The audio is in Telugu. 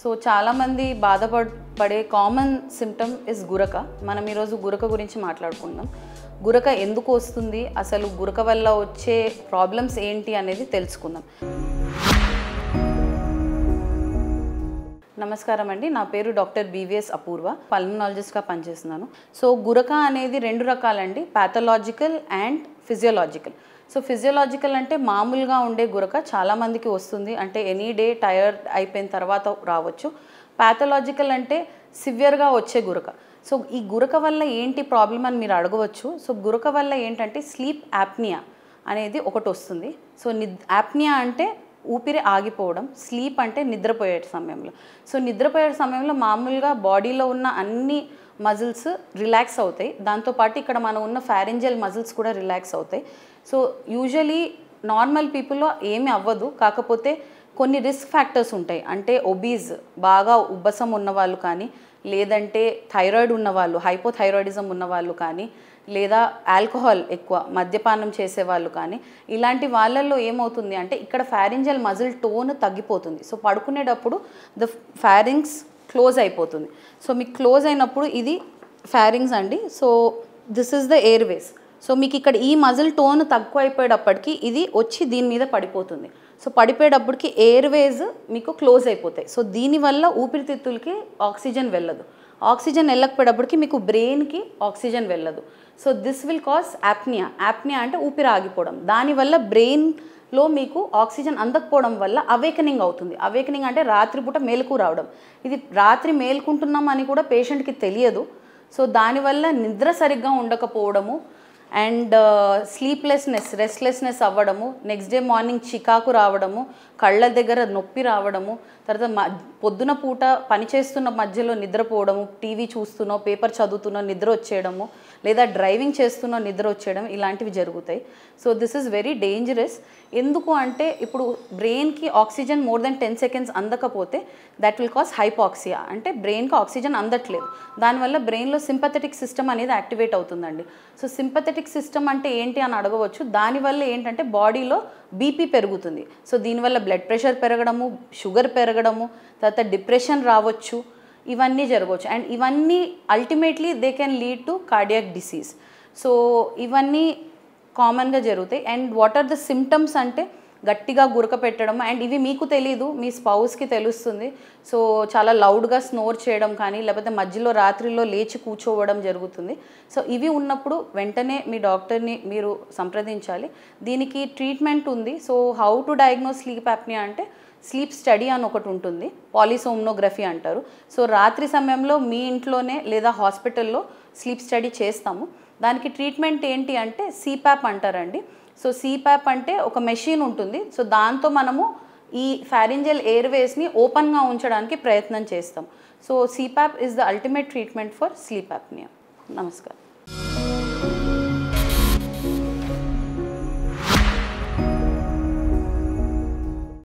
సో చాలామంది బాధపడ పడే కామన్ సిమ్టమ్ ఇస్ గురక మనం ఈరోజు గురక గురించి మాట్లాడుకుందాం గురక ఎందుకు వస్తుంది అసలు గురక వల్ల వచ్చే ప్రాబ్లమ్స్ ఏంటి అనేది తెలుసుకుందాం నమస్కారం అండి నా పేరు డాక్టర్ బీవీఎస్ అపూర్వ పల్మనాలజిస్ట్గా పనిచేస్తున్నాను సో గురక అనేది రెండు రకాలండి pathological and physiological so physiological అంటే మామూలుగా ఉండే గురక చాలామందికి వస్తుంది అంటే ఎనీ డే టైర్డ్ అయిపోయిన తర్వాత రావచ్చు ప్యాథలాజికల్ అంటే సివియర్గా వచ్చే గురక సో ఈ గురక వల్ల ఏంటి ప్రాబ్లం అని మీరు అడగవచ్చు సో గురక వల్ల ఏంటంటే స్లీప్ యాప్నియా అనేది ఒకటి వస్తుంది సో నిద్ యాప్నియా అంటే ఊపిరి ఆగిపోవడం స్లీప్ అంటే నిద్రపోయే సమయంలో సో నిద్రపోయే సమయంలో మామూలుగా బాడీలో ఉన్న అన్ని మజిల్స్ రిలాక్స్ అవుతాయి దాంతోపాటు ఇక్కడ మనం ఉన్న ఫ్యారెంజల్ మజిల్స్ కూడా రిలాక్స్ అవుతాయి సో యూజువలీ నార్మల్ పీపుల్లో ఏమి అవ్వదు కాకపోతే కొన్ని రిస్క్ ఫ్యాక్టర్స్ ఉంటాయి అంటే ఒబీజ్ బాగా ఉబ్బసం ఉన్నవాళ్ళు కానీ లేదంటే థైరాయిడ్ ఉన్నవాళ్ళు హైపోథైరాయిడిజం ఉన్నవాళ్ళు కానీ లేదా ఆల్కహాల్ ఎక్కువ మద్యపానం చేసేవాళ్ళు కానీ ఇలాంటి వాళ్ళల్లో ఏమవుతుంది అంటే ఇక్కడ ఫ్యారింజల్ మజిల్ టోన్ తగ్గిపోతుంది సో పడుకునేటప్పుడు ద ఫ్యారింగ్స్ క్లోజ్ అయిపోతుంది సో మీకు క్లోజ్ అయినప్పుడు ఇది ఫ్యారింగ్స్ అండి so this is the airways so మీకు ఇక్కడ ఈ మజిల్ టోన్ తక్కువ అయిపోయేటప్పటికి ఇది వచ్చి దీని మీద పడిపోతుంది సో పడిపోయేటప్పటికి ఎయిర్ వేస్ మీకు క్లోజ్ అయిపోతాయి సో దీనివల్ల ఊపిరితిత్తులకి ఆక్సిజన్ వెళ్ళదు ఆక్సిజన్ వెళ్ళకపోయేటప్పటికి మీకు బ్రెయిన్కి ఆక్సిజన్ వెళ్ళదు so this will cause apnoea apnoea అంటే ఊపిరి ఆగిపోవడం దానివల్ల బ్రెయిన్ లో మీకు ఆక్సిజన్ అందకపోవడం వల్ల అవేకనింగ్ అవుతుంది అవేకనింగ్ అంటే రాత్రిపూట మేలుకు రావడం ఇది రాత్రి మేల్కుంటున్నాం అని కూడా పేషెంట్కి తెలియదు సో దానివల్ల నిద్ర సరిగ్గా ఉండకపోవడము అండ్ స్లీప్లెస్నెస్ రెస్ట్లెస్నెస్ అవ్వడము నెక్స్ట్ డే మార్నింగ్ చికాకు రావడము కళ్ళ దగ్గర నొప్పి రావడము తర్వాత మ పొద్దున పూట పనిచేస్తున్న మధ్యలో నిద్రపోవడము టీవీ చూస్తున్నో పేపర్ చదువుతున్నో నిద్ర వచ్చేయడము లేదా డ్రైవింగ్ చేస్తున్నో నిద్ర వచ్చేయడం ఇలాంటివి జరుగుతాయి so this is very dangerous ఎందుకు అంటే ఇప్పుడు బ్రెయిన్కి oxygen more than ten seconds అందకపోతే దట్ విల్ కాస్ హైపాక్సియా అంటే బ్రెయిన్కి ఆక్సిజన్ అందట్లేదు దానివల్ల బ్రెయిన్లో సింపథెటిక్ సిస్టమ్ అనేది యాక్టివేట్ అవుతుందండి సో సింపథెటిక్ డయాబెటిక్ సిస్టమ్ అంటే ఏంటి అని అడగవచ్చు దానివల్ల ఏంటంటే బాడీలో బీపీ పెరుగుతుంది సో దీనివల్ల బ్లడ్ ప్రెషర్ పెరగడము షుగర్ పెరగడము తర్వాత డిప్రెషన్ రావచ్చు ఇవన్నీ జరగవచ్చు అండ్ ఇవన్నీ ultimately they can lead to cardiac disease so ఇవన్నీ కామన్గా జరుగుతాయి and what are the symptoms అంటే గట్టిగా గురక పెట్టడం అండ్ ఇవి మీకు తెలీదు మీ స్పౌస్కి తెలుస్తుంది సో చాలా లౌడ్గా స్నోర్ చేయడం కానీ లేకపోతే మధ్యలో రాత్రిలో లేచి కూర్చోవడం జరుగుతుంది సో ఇవి ఉన్నప్పుడు వెంటనే మీ డాక్టర్ని మీరు సంప్రదించాలి దీనికి ట్రీట్మెంట్ ఉంది so how to diagnose sleep apnoea అంటే స్లీప్ స్టడీ అని ఒకటి ఉంటుంది పాలిసోమ్నోగ్రఫీ అంటారు సో రాత్రి సమయంలో మీ ఇంట్లోనే లేదా హాస్పిటల్లో స్లీప్ స్టడీ చేస్తాము దానికి ట్రీట్మెంట్ ఏంటి అంటే సిప్యాప్ అంటారండి సో సిప్యాప్ అంటే ఒక మెషిన్ ఉంటుంది సో దాంతో మనము ఈ ఫ్యారింజల్ ఎయిర్వేస్ని ఓపెన్గా ఉంచడానికి ప్రయత్నం చేస్తాం so CPAP is the ultimate treatment for sleep apnoea నమస్కారం